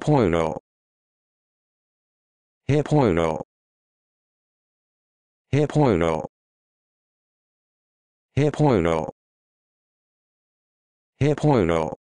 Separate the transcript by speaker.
Speaker 1: point O. Hair.0 point O.